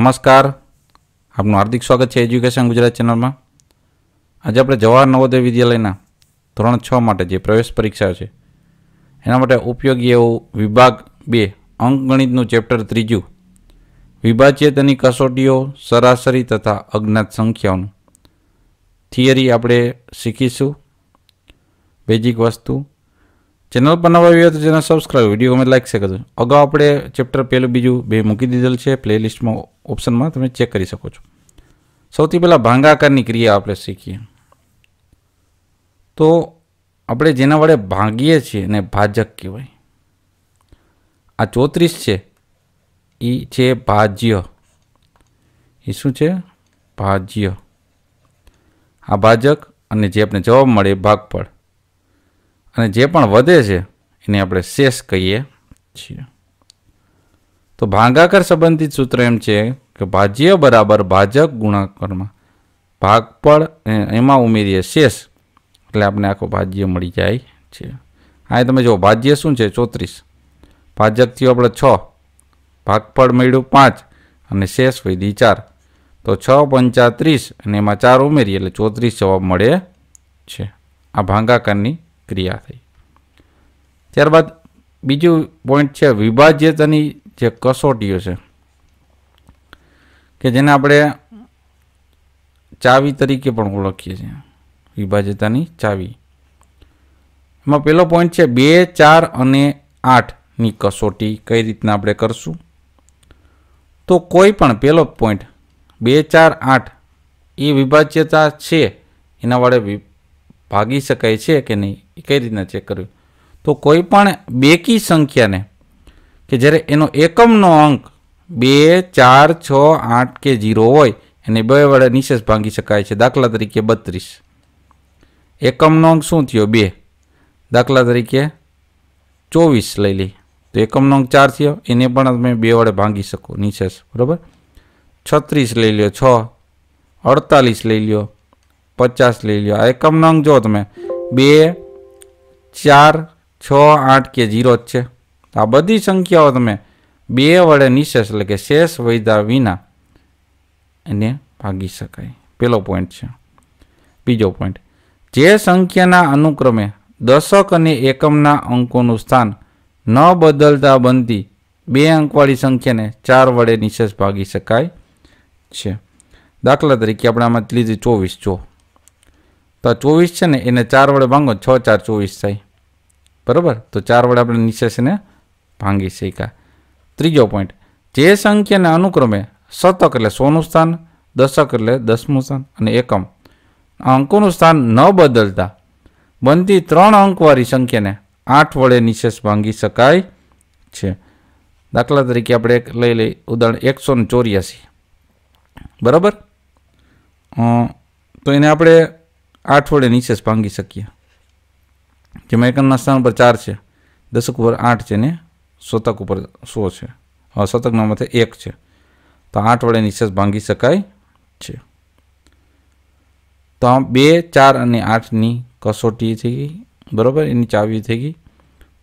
નમસ્કાર આપનું હાર્દિક સ્વાગત છે એજ્યુકેશન ગુજરાત ચેનલમાં આજે આપણે જવાહર નવોદય વિદ્યાલયના ધોરણ છ માટે જે પ્રવેશ પરીક્ષા છે એના માટે ઉપયોગી એવું વિભાગ બે અંકગણિતનું ચેપ્ટર ત્રીજું વિભાજ્ય તેની કસોટીઓ સરાસરી તથા અજ્ઞાત સંખ્યાઓનું થિયરી આપણે શીખીશું બેઝિક વસ્તુ ચેનલ પર નવા આવ્યો તો ચેનલ સબસ્ક્રાઈબ વિડીયો ગમે લાઈક છે અગાઉ આપણે ચેપ્ટર પહેલું બીજું બે મૂકી દીધેલ છે પ્લેલિસ્ટમાં ઓપ્શનમાં તમે ચેક કરી શકો છો સૌથી પહેલાં ભાંગાકારની ક્રિયા આપણે શીખીએ તો આપણે જેના વડે ભાંગીએ છીએ એને ભાજક કહેવાય આ ચોત્રીસ છે એ છે ભાજ્ય એ શું છે ભાજ્ય આ ભાજક અને જે આપણે જવાબ મળે ભાગફળ અને જે પણ વધે છે એને આપણે શેષ કહીએ છીએ તો ભાંગાકાર સંબંધિત સૂત્ર એમ છે કે ભાજ્ય બરાબર ભાજક ગુણાકારમાં ભાગફળ એમાં ઉમેરીએ શેષ એટલે આપણે આખો ભાજ્ય મળી જાય છે આ તમે જો ભાજ્ય શું છે ચોત્રીસ ભાજક થયો આપણે છ ભાગફળ મળ્યું પાંચ અને શેષ વૈધી ચાર તો છ પંચા ત્રીસ અને એમાં ચાર ઉમેરીએ એટલે ચોત્રીસ જવાબ મળે છે આ ભાંગાકારની ક્રિયા થઈ ત્યારબાદ બીજું પોઈન્ટ છે વિભાજ્યતાની જે કસોટીઓ છે કે જેને આપણે ચાવી તરીકે પણ ઓળખીએ છીએ વિભાજ્યતાની ચાવી એમાં પહેલો પોઈન્ટ છે બે ચાર અને આઠની કસોટી કઈ રીતના આપણે કરશું તો કોઈ પણ પહેલો પોઈન્ટ બે ચાર આઠ એ વિભાજ્યતા છે એના વડે ભાગી શકાય છે કે નહીં કઈ રીતના ચેક કર્યું તો કોઈ પણ બેકી સંખ્યાને કે જ્યારે એનો એકમનો અંક બે ચાર છ આઠ કે જીરો હોય એને બે વડે નિશેષ ભાંગી શકાય છે દાખલા તરીકે બત્રીસ એકમનો અંક શું થયો બે દાખલા તરીકે ચોવીસ લઈ લઈએ તો એકમનો અંક ચાર થયો એને પણ તમે બે વડે ભાંગી શકો નિશેષ બરાબર છત્રીસ લઈ લ્યો છ અડતાલીસ લઈ લ્યો પચાસ લઈ લો આ એકમનો અંક જો તમે બે ચાર છ આઠ કે જીરો જ છે આ બધી સંખ્યાઓ તમે બે વડે નિશેષ એટલે કે શેષ વૈધા વિના એને ભાગી શકાય પેલો પોઈન્ટ છે બીજો પોઈન્ટ જે સંખ્યાના અનુક્રમે દશક અને એકમના અંકોનું સ્થાન ન બદલતા બનતી બે અંકવાળી સંખ્યાને ચાર વડે નિશેષ ભાગી શકાય છે દાખલા તરીકે આપણે આમાં લીધી ચોવીસ જો તો આ ચોવીસ છે ને એને ચાર વડે ભાંગો છ ચાર ચોવીસ થાય બરાબર તો ચાર વડે આપણે નિશેષને ભાંગી શક્યા ત્રીજો પોઈન્ટ જે સંખ્યાને અનુક્રમે શતક એટલે સોનું સ્થાન દશક એટલે દસમું સ્થાન અને એકમ અંકોનું સ્થાન ન બદલતા બનતી ત્રણ અંકવાળી સંખ્યાને આઠ વડે નિશેષ ભાંગી શકાય છે દાખલા તરીકે આપણે એક લઈ લઈ ઉદાહરણ એકસો ને ચોર્યાસી બરાબર તો એને આપણે આઠ વડે નીચે જ ભાંગી શકીએ જેમાં એકમના સ્થાન પર ચાર છે દશક ઉપર આઠ છે ને શતક ઉપર સો છે હવે શતકના મથે એક છે તો આઠ વડે નીચે જ ભાંગી શકાય છે તો બે ચાર અને આઠની કસોટી થઈ ગઈ બરાબર એની ચાવી થઈ ગઈ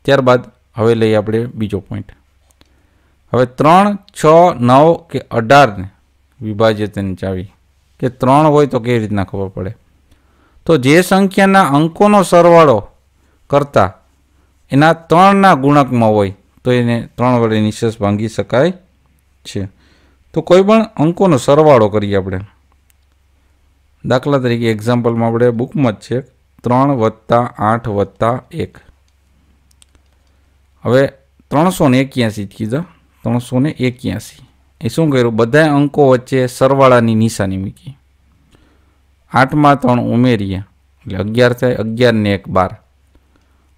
ત્યારબાદ હવે લઈએ આપણે બીજો પોઈન્ટ હવે ત્રણ છ નવ કે અઢારને વિભાજ્ય તેની ચાવી કે ત્રણ હોય તો કેવી રીતના ખબર પડે તો જે સંખ્યાના અંકોનો સરવાળો કરતા એના ત્રણના ગુણકમાં હોય તો એને ત્રણ વડે નિશેષ ભાંગી શકાય છે તો કોઈ પણ અંકોનો સરવાળો કરીએ આપણે દાખલા તરીકે એક્ઝામ્પલમાં આપણે બુકમાં જ છે ત્રણ વત્તા આઠ વત્તા એક હવે ત્રણસો ને એક્યાસી જ કીધા ત્રણસો ને એક્યાસી એ શું કર્યું બધા અંકો વચ્ચે સરવાળાની નિશાની મૂકી આઠમાં ત્રણ ઉમેરીએ એટલે અગિયાર થાય અગિયારને એક બાર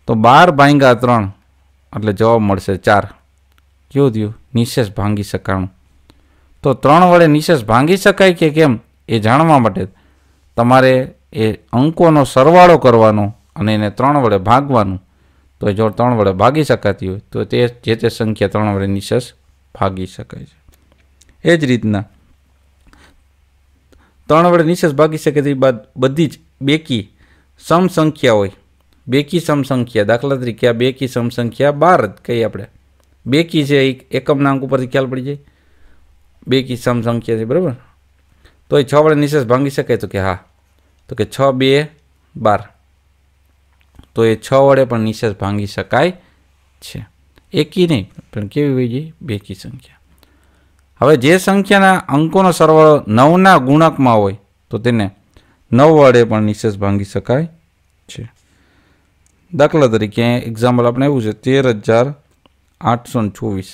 તો બાર ભાંગ્યા ત્રણ એટલે જવાબ મળશે ચાર કેવું થયું નિશેષ ભાંગી શકાણું તો ત્રણ વડે નિશેષ ભાંગી શકાય કે કેમ એ જાણવા માટે તમારે એ અંકોનો સરવાળો કરવાનો અને એને ત્રણ વડે ભાગવાનું તો જો ત્રણ વડે ભાગી શકાતી હોય તો તે જે તે સંખ્યા ત્રણ વડે નિશેષ ભાગી શકાય છે એ જ રીતના 3 વડે નીચેસ ભાગી શકે તે બાદ બધી જ બેકી સમ સંખ્યા હોય બેકી સમ સંખ્યા દાખલા તરીકે આ બેકી સમ સંખ્યા 12 જ કહી આપણે બેકી છે એકમ નાંક ઉપર ધ્યાન પડી જાય બેકી સમ સંખ્યા છે બરોબર તો એ 6 વડે નીચેસ ભાંગી શકાય તો કે હા તો કે 6 2 12 તો એ 6 વડે પણ નીચેસ ભાંગી શકાય છે એકી નહીં પણ કેવી હોય જ બેકી સંખ્યા હવે જે સંખ્યાના અંકોનો સરવાળો નવના ગુણકમાં હોય તો તેને નવ વડે પણ નિશેષ ભાંગી શકાય છે દાખલા તરીકે એક્ઝામ્પલ આપણે એવું છે તેર હજાર આઠસો ચોવીસ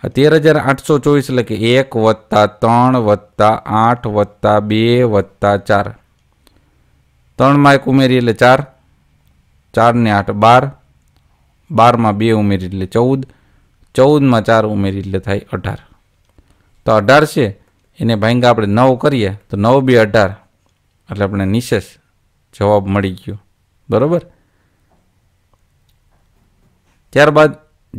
હા તેર હજાર આઠસો ચોવીસ એટલે કે એક વત્તા ત્રણ વત્તા આઠ વત્તા બે વત્તા ચાર ત્રણમાં એક ઉમેરી એટલે ચાર ચારને આઠ બાર બારમાં બે ઉમેરી એટલે ચૌદ ચૌદમાં ચાર ઉમેરી એટલે થાય અઢાર તો અઢાર છે એને ભાંગા આપણે નવ કરીએ તો નવ બી અઢાર એટલે આપણે નિશેષ જવાબ મળી ગયો બરાબર ત્યારબાદ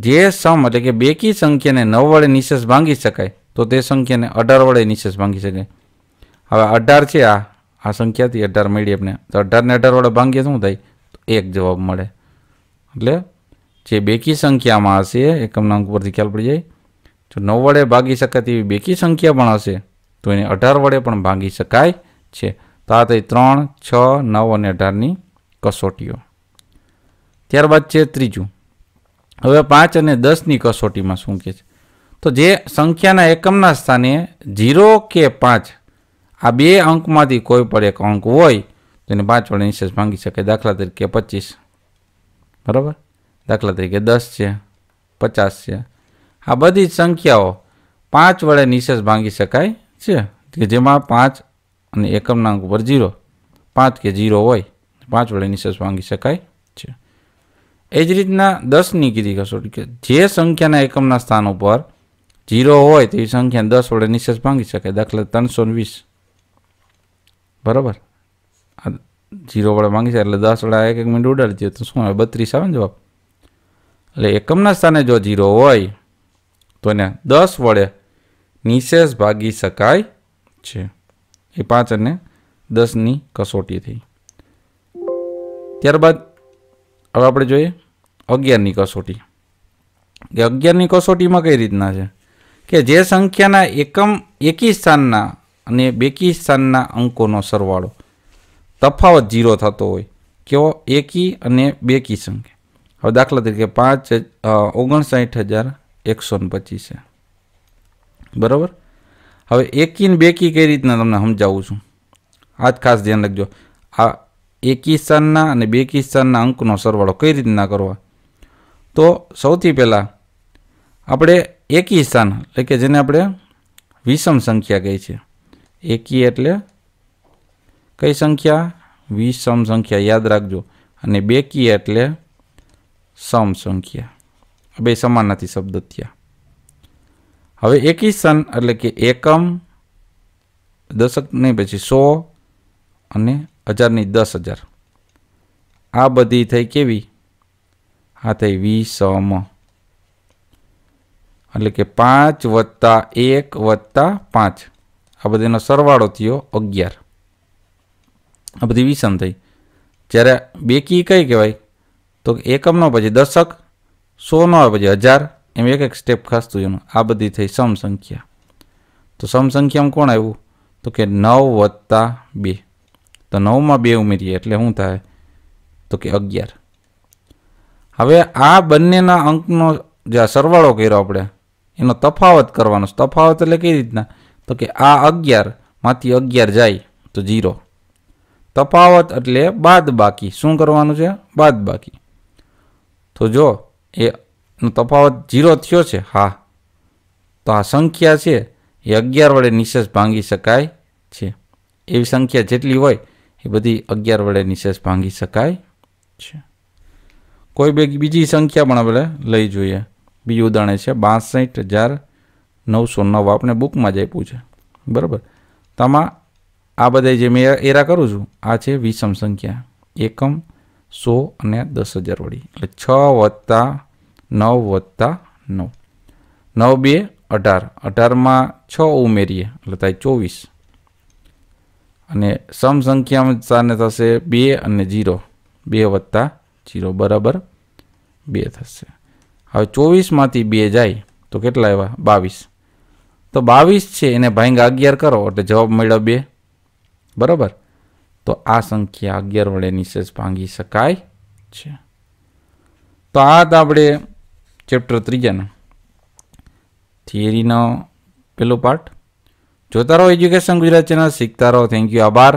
જે સમ એટલે કે બેકી સંખ્યાને નવ વડે નિશેષ ભાંગી શકાય તો તે સંખ્યાને અઢાર વડે નિશેષ ભાંગી શકાય હવે અઢાર છે આ આ સંખ્યાથી અઢાર મળી આપણે તો અઢારને અઢાર વડે ભાંગીએ શું થાય તો એક જવાબ મળે એટલે જે બેકી સંખ્યામાં હશે એકમના અંક પરથી ખ્યાલ પડી જાય તો નવ વડે ભાગી શકાય તેવી બેકી સંખ્યા પણ હશે તો એને અઢાર વડે પણ ભાગી શકાય છે તો આ થઈ ત્રણ છ નવ અને અઢારની કસોટીઓ ત્યારબાદ છે ત્રીજું હવે પાંચ અને દસની કસોટીમાં શું કહે છે તો જે સંખ્યાના એકમના સ્થાને ઝીરો કે પાંચ આ બે અંકમાંથી કોઈ પણ એક અંક હોય તો એને પાંચ વડે નિશેષ ભાંગી શકે દાખલા તરીકે પચીસ બરાબર દાખલા તરીકે દસ છે પચાસ છે આ બધી જ સંખ્યાઓ પાંચ વડે નિશેષ ભાંગી શકાય છે કે જેમાં પાંચ અને એકમના ઉપર જીરો પાંચ કે જીરો હોય પાંચ વડે નિશેષ ભાંગી શકાય છે એ જ રીતના દસની કીધી કસોટી કે જે સંખ્યાના એકમના સ્થાન ઉપર જીરો હોય તેવી સંખ્યા દસ વડે નિશેષ ભાંગી શકાય દાખલા ત્રણસો વીસ બરાબર ઝીરો વડે ભાંગી શકાય એટલે દસ વડે એક એક મિનિટ ઉડાડી દઈએ તો શું આવે બત્રીસ આવે ને જવાબ એટલે એકમના સ્થાને જો જીરો હોય તો એને દસ વડે નિશેષ ભાગી શકાય છે એ પાંચ અને દસની કસોટી થઈ ત્યારબાદ હવે આપણે જોઈએ અગિયારની કસોટી કે અગિયારની કસોટીમાં કઈ રીતના છે કે જે સંખ્યાના એકમ એકી સ્થાનના અને બેકી સ્થાનના અંકોનો સરવાળો તફાવત જીરો થતો હોય કેવો એકી અને બેકી સંખ્યા હવે દાખલા તરીકે પાંચ ઓગણસાઠ હજાર એકસો ને પચીસ છે બરાબર હવે એકી ને બેકી કઈ રીતના તમને સમજાવું છું આ જ ખાસ ધ્યાન રાખજો આ એકી સ્થાનના અને બેકી સ્થાનના અંકનો સરવાળો કઈ રીતના કરવા તો સૌથી પહેલાં આપણે એકી સ્થાન એટલે કે જેને આપણે વિષમ સંખ્યા કહીએ છીએ એકી એટલે કઈ સંખ્યા વિષમ સંખ્યા યાદ રાખજો અને બેકી એટલે સમ સમસંખ્યા બે સમાનાથી નથી શબ્દ થયા હવે એકી એટલે કે એકમ દશક નહીં પછી સો અને હજારની દસ હજાર આ બધી થઈ કેવી આ થઈ વિષમ એટલે કે પાંચ વત્તા એક વત્તા પાંચ આ બધીનો સરવાળો થયો અગિયાર આ બધી વિષમ થઈ જ્યારે બેકી કઈ કહેવાય તો એકમનો પછી દશક સોનો આવે પછી હજાર એમ એક એક સ્ટેપ ખાસતું જોવાનું આ બધી થઈ સમસંખ્યા તો સમસંખ્યામાં કોણ આવ્યું તો કે નવ વત્તા બે તો નવમાં બે ઉમેરીએ એટલે શું થાય તો કે અગિયાર હવે આ બંનેના અંકનો જે આ સરવાળો કર્યો આપણે એનો તફાવત કરવાનો તફાવત એટલે કઈ રીતના તો કે આ અગિયારમાંથી અગિયાર જાય તો જીરો તફાવત એટલે બાદ બાકી શું કરવાનું છે બાદ બાકી તો જો એનો તફાવત જીરો થયો છે હા તો આ સંખ્યા છે એ અગિયાર વડે નિશેષ ભાંગી શકાય છે એવી સંખ્યા જેટલી હોય એ બધી અગિયાર વડે નિશેષ ભાંગી શકાય છે કોઈ બે બીજી સંખ્યા પણ આપણે લઈ જોઈએ બીજું ઉદાહરણ છે બાસઠ હજાર નવસો નવ આપણે બુકમાં જ આપ્યું છે બરાબર તમા આ બધા જે મેં એરા કરું છું આ છે વિષમ સંખ્યા એકમ સો અને દસ હજાર વળી એટલે છ વત્તા નવ વત્તા નવ નવ બે અઢાર અઢારમાં છ ઉમેરીએ એટલે થાય ચોવીસ અને સમ સંખ્યામાં થશે બે અને જીરો બે વત્તા જીરો બરાબર બે થશે હવે ચોવીસમાંથી બે જાય તો કેટલા એવા બાવીસ તો બાવીસ છે એને ભાંગ અગિયાર કરો એટલે જવાબ મળ્યો બે બરાબર તો આ સંખ્યા અગિયાર વડે નિશેષ ભાંગી શકાય છે તો આ હતા આપણે ચેપ્ટર ત્રીજાના થિયરીનો પેલો પાર્ટ જોતા રહો એજ્યુકેશન ગુજરાત ચેનલ શીખતા રહો થેન્ક યુ આભાર